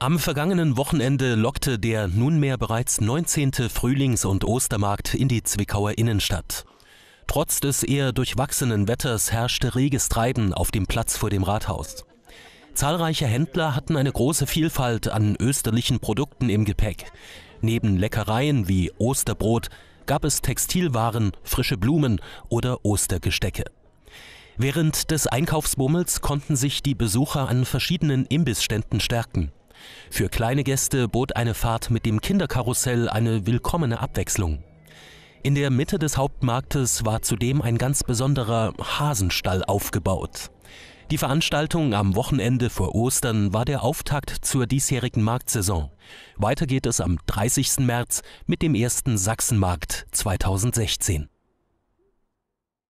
Am vergangenen Wochenende lockte der nunmehr bereits 19. Frühlings- und Ostermarkt in die Zwickauer Innenstadt. Trotz des eher durchwachsenen Wetters herrschte reges Treiben auf dem Platz vor dem Rathaus. Zahlreiche Händler hatten eine große Vielfalt an österlichen Produkten im Gepäck. Neben Leckereien wie Osterbrot gab es Textilwaren, frische Blumen oder Ostergestecke. Während des Einkaufsbummels konnten sich die Besucher an verschiedenen Imbissständen stärken. Für kleine Gäste bot eine Fahrt mit dem Kinderkarussell eine willkommene Abwechslung. In der Mitte des Hauptmarktes war zudem ein ganz besonderer Hasenstall aufgebaut. Die Veranstaltung am Wochenende vor Ostern war der Auftakt zur diesjährigen Marktsaison. Weiter geht es am 30. März mit dem ersten Sachsenmarkt 2016.